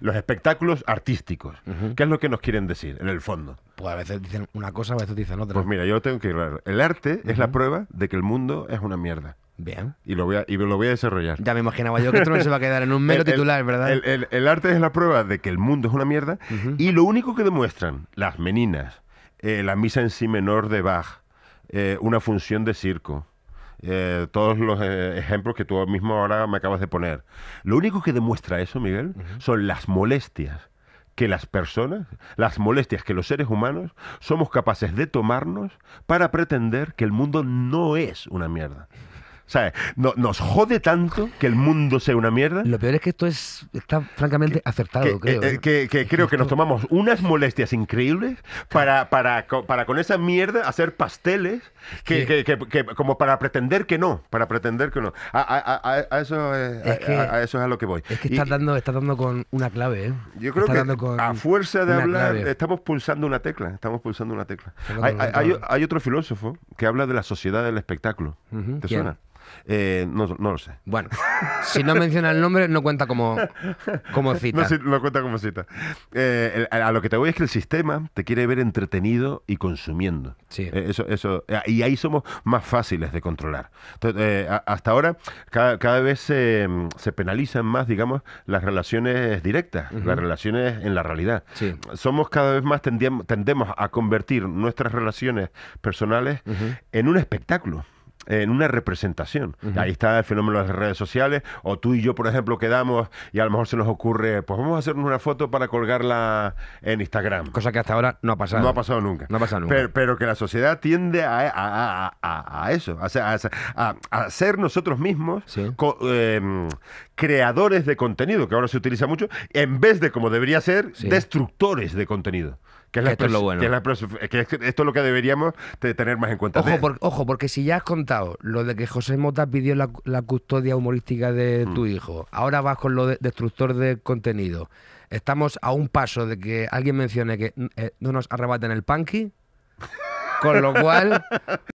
los espectáculos artísticos. ¿Qué es lo que nos quieren decir, en el fondo? Pues a veces dicen una cosa, a veces dicen otra. Pues mira, yo lo tengo que claro. El arte es la prueba de que el mundo es una mierda. Bien. Y lo, voy a, y lo voy a desarrollar. Ya me imaginaba yo que esto no se va a quedar en un mero titular, ¿verdad? El, arte es la prueba de que el mundo es una mierda y lo único que demuestran las meninas, eh, la misa en sí menor de Bach, eh, una función de circo, eh, todos los eh, ejemplos que tú mismo ahora me acabas de poner. Lo único que demuestra eso, Miguel, son las molestias que las personas, las molestias que los seres humanos somos capaces de tomarnos para pretender que el mundo no es una mierda. No, nos jode tanto que el mundo sea una mierda. Lo peor es que esto es, está francamente acertado, creo. Eh, que, creo que nos tomamos unas molestias increíbles para, para, con esa mierda hacer pasteles que, como para pretender que no, para pretender que no. A, eso, es, a, eso es lo que voy. Es que estás dando, está dando con una clave, ¿eh? Yo creo que a fuerza de hablar estamos pulsando una tecla, estamos pulsando una tecla. Hay, hay, hay, otro filósofo que habla de la sociedad del espectáculo. ¿Te suena? Eh, no, lo sé. Bueno, si no menciona el nombre, no cuenta como, como cita. No, cuenta como cita. Eh, a lo que te voy es que el sistema te quiere ver entretenido y consumiendo. Eh, eso, eso, y ahí somos más fáciles de controlar. hasta ahora, cada, vez se, penalizan más, digamos, las relaciones directas, las relaciones en la realidad. Somos cada vez más tendemos a convertir nuestras relaciones personales en un espectáculo en una representación. Ahí está el fenómeno de las redes sociales, o tú y yo, por ejemplo, quedamos y a lo mejor se nos ocurre, pues vamos a hacernos una foto para colgarla en Instagram. Cosa que hasta ahora no ha pasado. No ha pasado nunca. No ha pasado nunca. Pero, que la sociedad tiende a, eso, a, ser nosotros mismos em, creadores de contenido, que ahora se utiliza mucho, en vez de, como debería ser, destructores de contenido. Que, esto es lo bueno. Que, esto es lo que deberíamos tener más en cuenta. Ojo, porque si ya has contado lo de que José Mota pidió la, custodia humorística de mm. tu hijo, ahora vas con lo destructor de contenido. Estamos a un paso de que alguien mencione que eh, no nos arrebaten el punky, con lo cual